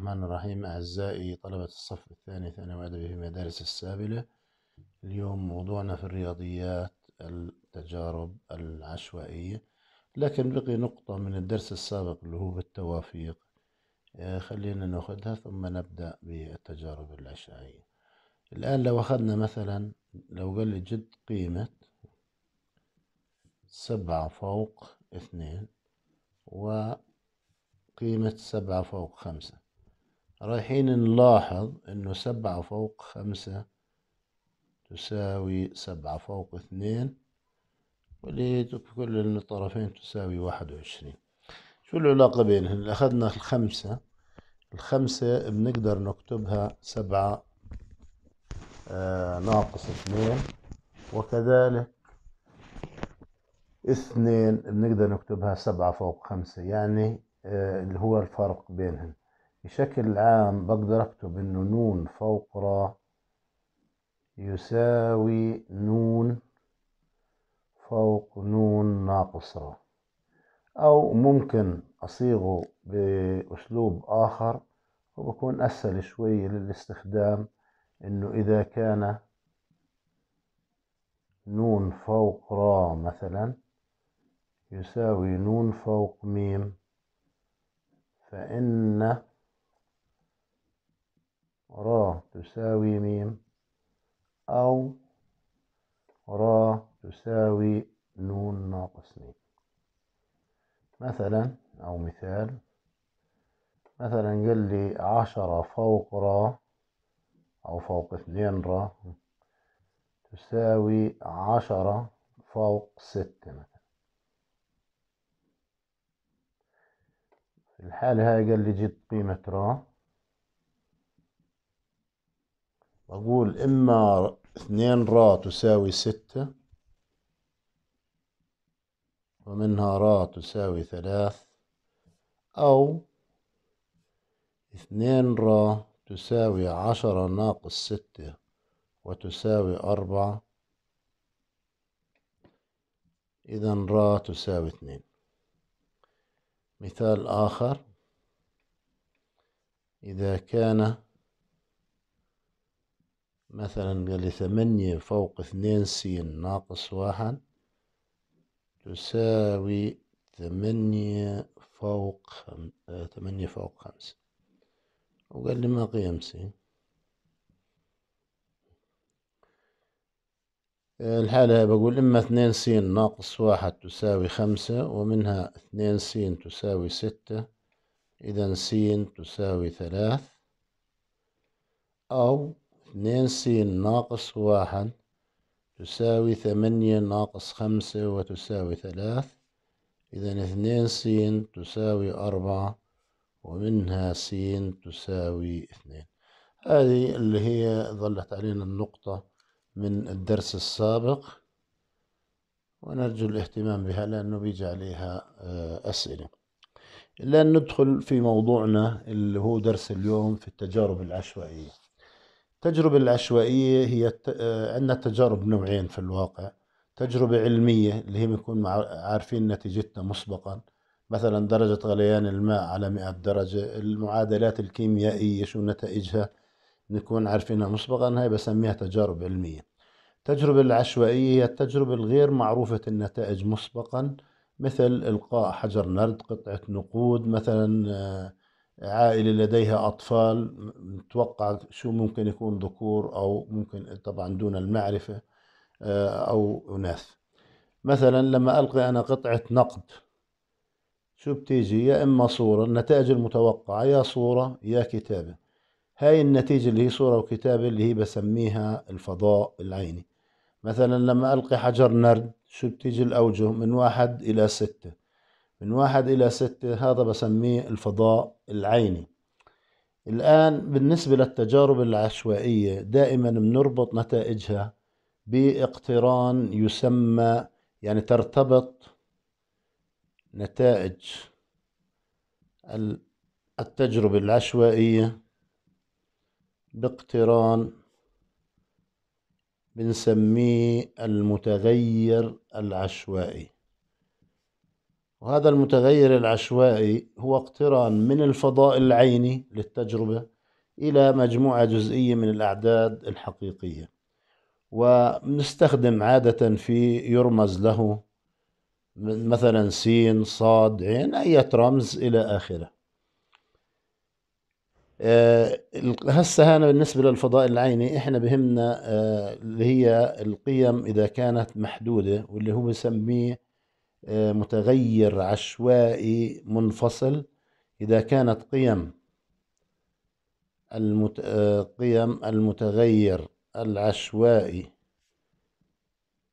الرحمن الرحيم أعزائي طلبة الصف الثاني ثانوي أدبي في مدارس السابلة اليوم موضوعنا في الرياضيات التجارب العشوائية لكن بقي نقطة من الدرس السابق اللي هو بالتوافيق آه، خلينا ناخذها ثم نبدأ بالتجارب العشوائية الآن لو أخذنا مثلا لو قال لي جد قيمة سبعة فوق اثنين و قيمة سبعة فوق خمسة رايحين نلاحظ انه سبعة فوق خمسة تساوي سبعة فوق اثنين واللي كل الطرفين تساوي واحد وعشرين شو العلاقة بينهن أخذنا الخمسة الخمسة بنقدر نكتبها سبعة آه ناقص اثنين وكذلك اثنين بنقدر نكتبها سبعة فوق خمسة يعني آه اللي هو الفرق بينهن بشكل عام بقدر أكتب إنه نون فوق را يساوي نون فوق نون ناقص را أو ممكن أصيغه بأسلوب آخر وبكون أسهل شوي للاستخدام إنه إذا كان نون فوق را مثلا يساوي نون فوق ميم فإن را تساوي ميم أو را تساوي نون ناقص ميم مثلا أو مثال مثلا قال لي عشرة فوق را أو فوق اثنين را تساوي عشرة فوق ستة مثلا في الحالة هاي قال لي جد قيمة را بقول إما اثنين را تساوي ستة ومنها را تساوي ثلاث أو اثنين را تساوي عشرة ناقص ستة وتساوي أربعة إذا را تساوي اثنين مثال آخر إذا كان مثلا قال لي ثمانية فوق اثنين س ناقص واحد تساوي ثمانية فوق خم... آه، ثمانية فوق خمسة وقال لي ما قيم س الحالة بقول إما اثنين س ناقص واحد تساوي خمسة ومنها اثنين س تساوي ستة إذا س تساوي ثلاث أو اثنين س ناقص واحد تساوي ثمانية ناقص خمسة وتساوي ثلاث إذا اثنين س تساوي أربعة ومنها س تساوي اثنين هذه اللي هي ظلت علينا النقطة من الدرس السابق ونرجو الاهتمام بها لأنه بيجي عليها آه، أسئلة الآن ندخل في موضوعنا اللي هو درس اليوم في التجارب العشوائية التجربة العشوائية هي آه، عندنا تجارب نوعين في الواقع تجربة علمية اللي هي بنكون عارفين نتيجتها مسبقا مثلا درجة غليان الماء على 100 درجة المعادلات الكيميائية شو نتائجها نكون عارفينها مسبقا هاي بسميها تجارب علمية التجربة العشوائية هي التجربة الغير معروفة النتائج مسبقا مثل إلقاء حجر نرد قطعة نقود مثلا آه، عائلة لديها أطفال نتوقع شو ممكن يكون ذكور أو ممكن طبعا دون المعرفة آه، أو أناث مثلا لما ألقي أنا قطعة نقد شو بتيجي يا إما صورة النتائج المتوقعة يا صورة يا كتابة هاي النتيجة اللي هي صورة وكتابة اللي هي بسميها الفضاء العيني مثلا لما ألقي حجر نرد شو بتيجي الأوجه من واحد إلى ستة من واحد إلى ستة هذا بسميه الفضاء العيني الآن بالنسبة للتجارب العشوائية دائما بنربط نتائجها باقتران يسمى يعني ترتبط نتائج التجربة العشوائية باقتران بنسميه المتغير العشوائي وهذا المتغير العشوائي هو اقتران من الفضاء العيني للتجربة إلى مجموعة جزئية من الأعداد الحقيقية ونستخدم عادة في يرمز له مثلا سين صاد عين أي رمز إلى آخره آه، هسه هنا بالنسبة للفضاء العيني احنا بهمنا آه، اللي هي القيم إذا كانت محدودة واللي هو بسميه آه، متغير عشوائي منفصل إذا كانت قيم المت... آه، قيم المتغير العشوائي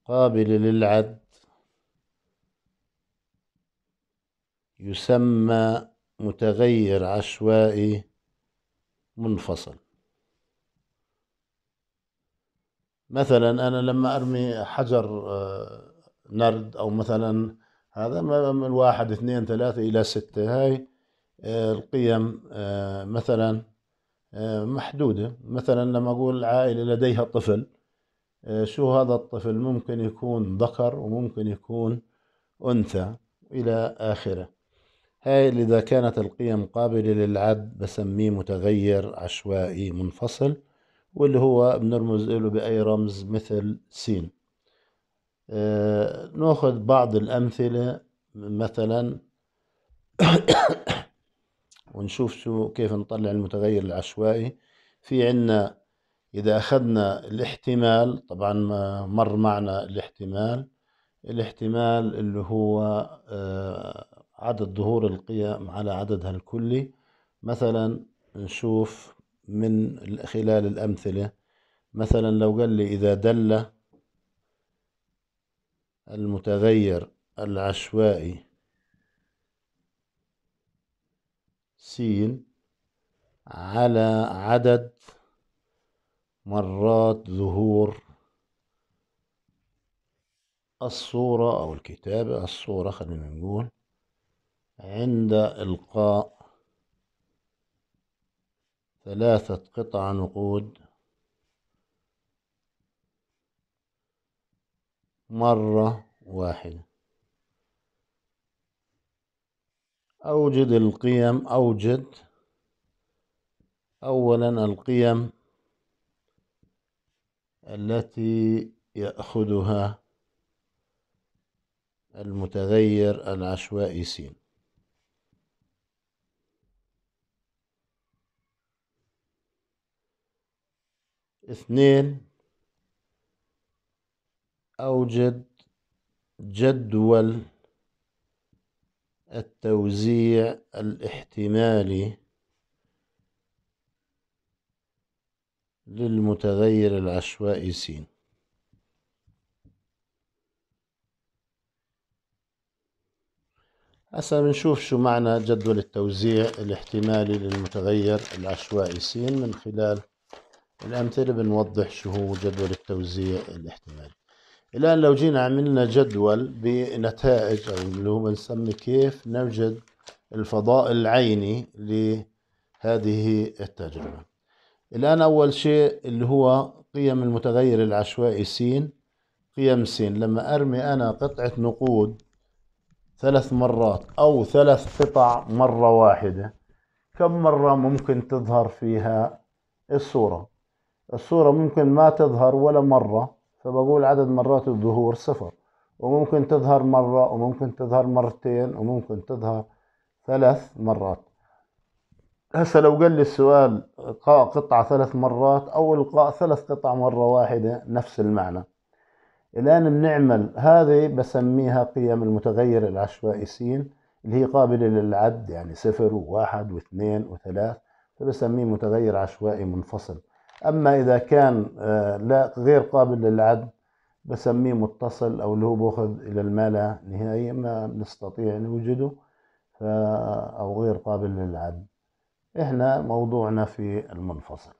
قابل للعد يسمى متغير عشوائي منفصل مثلا أنا لما أرمي حجر آه، نرد أو مثلا هذا من واحد اثنين ثلاثة إلى ستة هاي آه، القيم آه، مثلا آه، محدودة مثلا لما أقول عائلة لديها طفل شو هذا الطفل ممكن يكون ذكر وممكن يكون أنثى إلى آخره هاي إذا كانت القيم قابلة للعد بسميه متغير عشوائي منفصل واللي هو بنرمز له بأي رمز مثل سين آه، ناخذ بعض الأمثلة مثلا ونشوف شو كيف نطلع المتغير العشوائي في عنا إذا أخذنا الاحتمال طبعا مر معنا الاحتمال الاحتمال اللي هو آه، عدد ظهور القيم على عددها الكلي مثلا نشوف من خلال الأمثلة مثلا لو قال لي إذا دل المتغير العشوائي س على عدد مرات ظهور الصورة أو الكتابة الصورة خلينا نقول عند إلقاء ثلاثة قطع نقود مرة واحدة أوجد القيم أوجد أولا القيم التي يأخذها المتغير العشوائي س اثنين أوجد جدول التوزيع الاحتمالي للمتغير العشوائي س هسا بنشوف شو معنى جدول التوزيع الاحتمالي للمتغير العشوائي س من خلال الأمثلة بنوضح شو هو جدول التوزيع الاحتمالي الآن لو جينا عملنا جدول بنتائج أو اللي هو بنسمي كيف نوجد الفضاء العيني لهذه التجربة الآن أول شيء اللي هو قيم المتغير العشوائي س قيم س لما أرمي أنا قطعة نقود ثلاث مرات أو ثلاث قطع مرة واحدة كم مرة ممكن تظهر فيها الصورة الصورة ممكن ما تظهر ولا مرة فبقول عدد مرات الظهور صفر وممكن تظهر مرة وممكن تظهر مرتين وممكن تظهر ثلاث مرات هسه لو قال لي السؤال القاء قطعة ثلاث مرات أو القاء ثلاث قطع مرة واحدة نفس المعنى الآن بنعمل هذه بسميها قيم المتغير العشوائي س اللي هي قابلة للعد يعني صفر وواحد واثنين وثلاث فبسميه متغير عشوائي منفصل اما اذا كان آه، لا غير قابل للعد بسميه متصل او اللي هو باخذ الى الما نهائي ما بنستطيع نوجده او غير قابل للعد احنا موضوعنا في المنفصل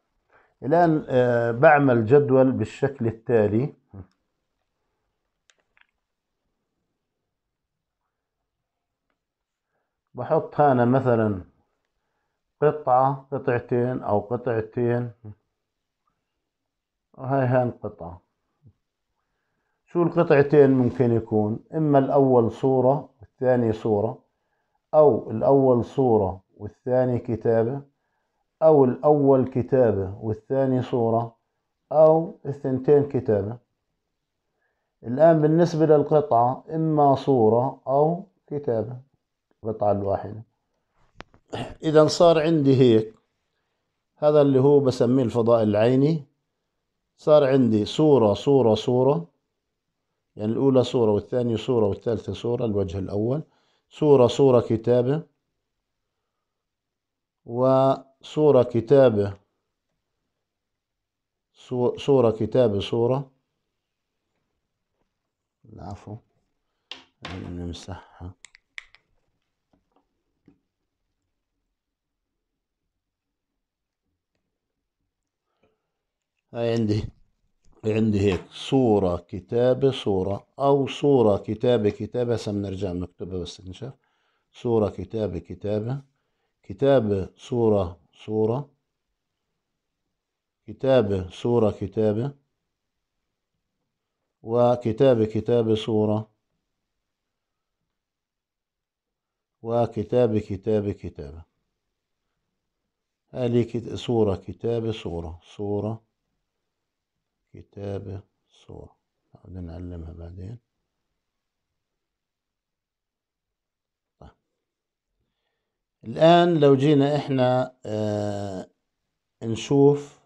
الان آه، بعمل جدول بالشكل التالي بحط هنا مثلا قطعة قطعتين أو قطعتين هاي هان قطعة شو القطعتين ممكن يكون إما الأول صورة والثاني صورة أو الأول صورة والثاني كتابة أو الأول كتابة والثاني صورة أو الثنتين كتابة الآن بالنسبة للقطعة إما صورة أو كتابة القطعة الواحدة إذا صار عندي هيك هذا اللي هو بسميه الفضاء العيني صار عندي صورة صورة صورة يعني الأولى صورة والثانية صورة والثالثة صورة الوجه الأول صورة صورة كتابة وصورة كتابة صورة كتابة صورة العفو نمسحها هاي عندي عندي هيك صورة كتابة صورة أو صورة كتابة كتابة هسا بنرجع بنكتبها بس نشوف صورة كتابة كتابة كتابة صورة صورة كتابة صورة كتابة وكتابة كتابة صورة وكتابة كتابة كتابة هذه صورة كتابة صورة صورة كتابة صور بعدين نعلمها بعدين طيب. الآن لو جينا إحنا آه نشوف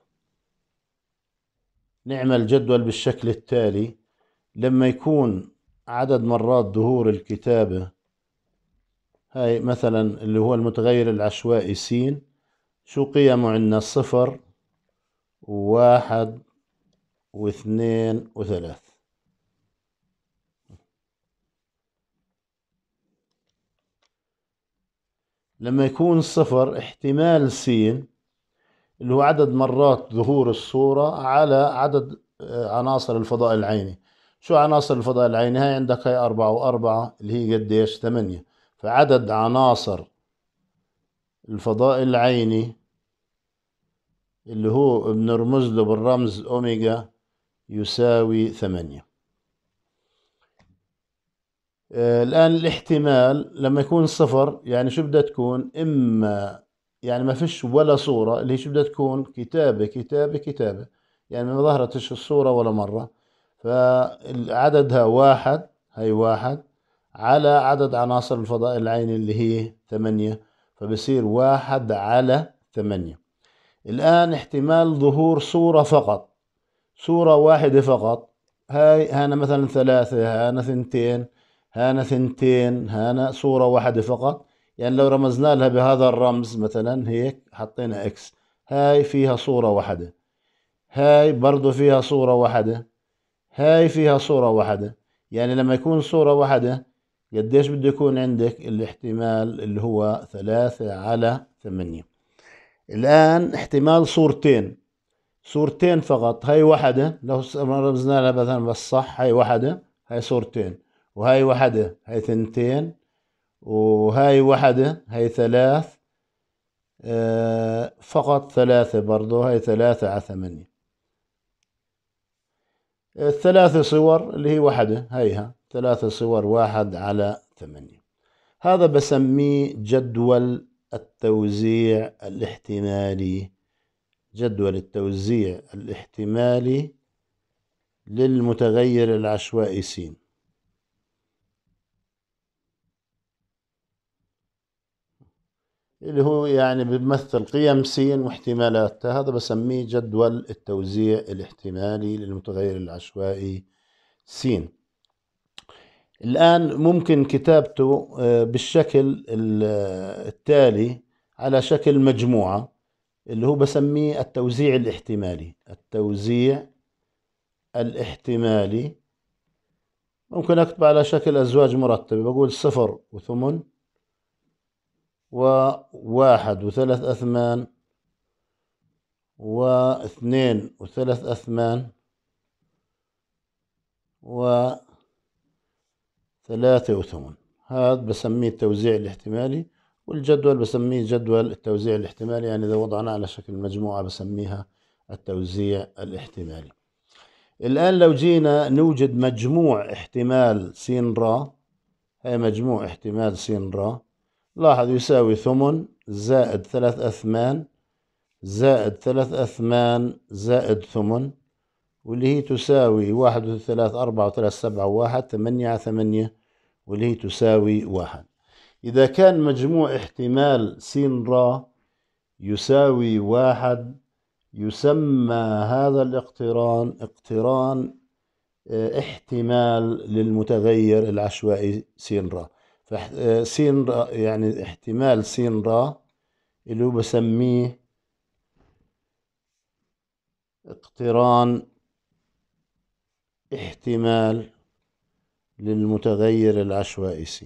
نعمل جدول بالشكل التالي لما يكون عدد مرات ظهور الكتابة هاي مثلا اللي هو المتغير العشوائي س شو قيمه عندنا صفر وواحد واثنين وثلاث لما يكون الصفر احتمال سين اللي هو عدد مرات ظهور الصورة على عدد آه، عناصر الفضاء العيني شو عناصر الفضاء العيني هاي عندك هاي أربعة وأربعة اللي هي قديش ثمانية فعدد عناصر الفضاء العيني اللي هو بنرمز له بالرمز أوميجا يساوي ثمانية آه، الآن الاحتمال لما يكون صفر يعني شو بدها تكون إما يعني ما فيش ولا صورة اللي هي شو بدها تكون كتابة كتابة كتابة يعني ما ظهرتش الصورة ولا مرة فعددها واحد هي واحد على عدد عناصر الفضاء العيني اللي هي ثمانية فبصير واحد على ثمانية الآن احتمال ظهور صورة فقط صورة واحدة فقط هاي هنا مثلا ثلاثة هنا ثنتين هنا ثنتين هنا صورة واحدة فقط يعني لو رمزنا لها بهذا الرمز مثلا هيك حطينا اكس هاي فيها صورة واحدة هاي برضو فيها صورة واحدة هاي فيها صورة واحدة يعني لما يكون صورة واحدة قديش بده يكون عندك الاحتمال اللي هو ثلاثة على ثمانية الآن احتمال صورتين صورتين فقط هاي واحدة لو رمزنا لها مثلا بالصح هاي واحدة هاي صورتين وهاي واحدة هاي ثنتين وهاي واحدة هاي ثلاث آه، فقط ثلاثة برضو هاي ثلاثة على ثمانية الثلاثة آه، صور اللي هي واحدة هيها ثلاثة صور واحد على ثمانية هذا بسميه جدول التوزيع الاحتمالي جدول التوزيع الاحتمالي للمتغير العشوائي س اللي هو يعني بيمثل قيم س واحتمالاتها هذا بسميه جدول التوزيع الاحتمالي للمتغير العشوائي س الآن ممكن كتابته آه، بالشكل التالي على شكل مجموعة اللي هو بسميه التوزيع الاحتمالي التوزيع الاحتمالي ممكن أكتب على شكل أزواج مرتبة بقول صفر وثمن وواحد وثلاث أثمان واثنين وثلاث أثمان وثلاثة وثمن هذا بسميه التوزيع الاحتمالي والجدول بسميه جدول التوزيع الاحتمالي يعني إذا وضعناه على شكل مجموعة بسميها التوزيع الاحتمالي الآن لو جينا نوجد مجموع احتمال س را هي مجموع احتمال س را لاحظ يساوي ثمن زائد ثلاث أثمان زائد ثلاث أثمان زائد ثمن واللي هي تساوي واحد وثلاث أربعة وثلاث سبعة وواحد ثمانية على ثمانية واللي هي تساوي واحد إذا كان مجموع احتمال س را يساوي واحد يسمى هذا الاقتران اقتران آه، احتمال للمتغير العشوائي س را آه، س را يعني احتمال س را اللي هو بسميه اقتران احتمال للمتغير العشوائي س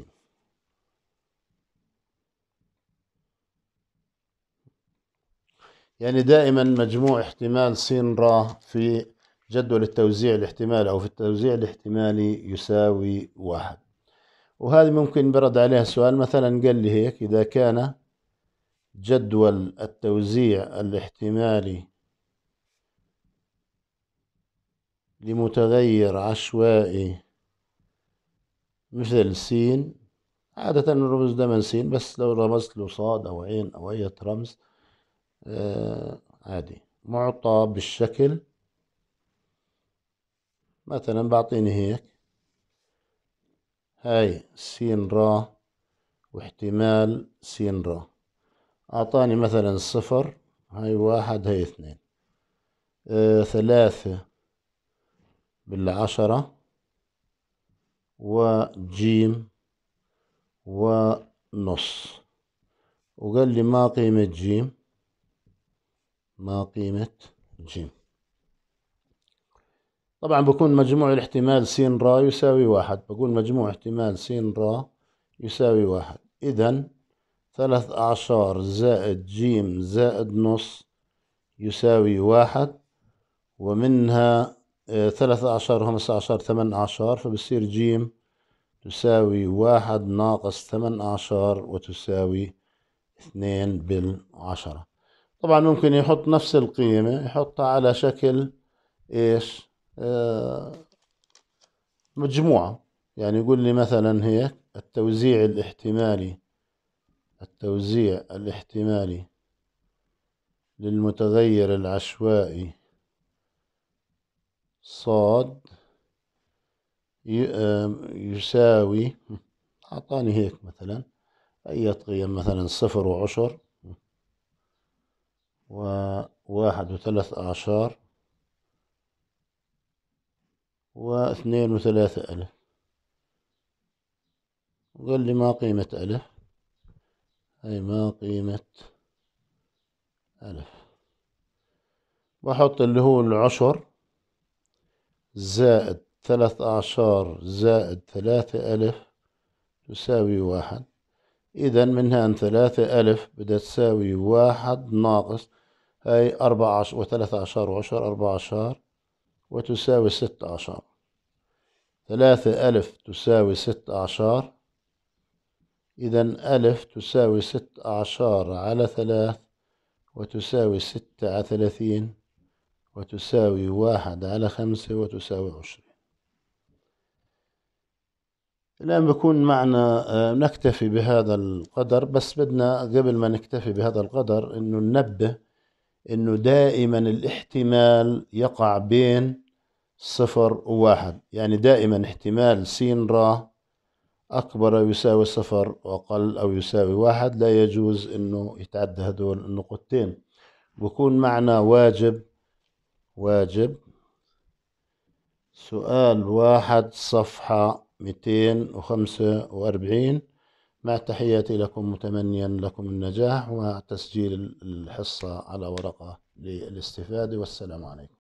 يعني دائما مجموع احتمال س را في جدول التوزيع الاحتمالي أو في التوزيع الاحتمالي يساوي واحد وهذه ممكن برد عليها سؤال مثلا قال لي هيك إذا كان جدول التوزيع الاحتمالي لمتغير عشوائي مثل س عادة الرمز دائما س بس لو رمزت له صاد أو عين أو أي رمز آه، عادي معطى بالشكل مثلا بعطيني هيك هاي س را واحتمال س را أعطاني مثلا صفر هاي واحد هاي اثنين آه ثلاثة بالعشرة وجيم ونص وقال لي ما قيمة جيم ما قيمة ج طبعا بكون مجموع الاحتمال س را يساوي واحد بقول مجموع احتمال س را يساوي واحد إذا ثلاث أعشار زائد جيم زائد نص يساوي واحد ومنها آه، ثلاثة أعشار وخمسة أعشار ثمان أعشار فبصير جيم تساوي واحد ناقص ثمان أعشار وتساوي اثنين بالعشرة طبعا ممكن يحط نفس القيمة يحطها على شكل ايش آه مجموعة يعني يقول لي مثلا هيك التوزيع الاحتمالي التوزيع الاحتمالي للمتغير العشوائي صاد يساوي أعطاني هيك مثلا أي قيم مثلا صفر وعشر وواحد وثلاث أعشار واثنين وثلاثة ألف وقال لي ما قيمة ألف هاي ما قيمة ألف بحط اللي هو العشر زائد ثلاث أعشار زائد ثلاثة ألف تساوي واحد إذا منها أن ثلاثة ألف بدها تساوي واحد ناقص هاي أربعة عشر وثلاثة عشر وعشر أربعة عشر وتساوي ستة عشر ثلاثة ألف تساوي ستة عشر إذا ألف تساوي ستة عشر على ثلاث وتساوي ستة على ثلاثين وتساوي واحد على خمسة وتساوي عشرة الآن بكون معنا آه، نكتفي بهذا القدر بس بدنا قبل ما نكتفي بهذا القدر أنه ننبه أنه دائما الاحتمال يقع بين صفر وواحد يعني دائما احتمال سين را أكبر أو يساوي صفر وأقل أو يساوي واحد لا يجوز أنه يتعدى هدول النقطتين بكون معنا واجب واجب سؤال واحد صفحة 245 مع تحياتي لكم متمنيا لكم النجاح وتسجيل الحصة على ورقة للاستفادة والسلام عليكم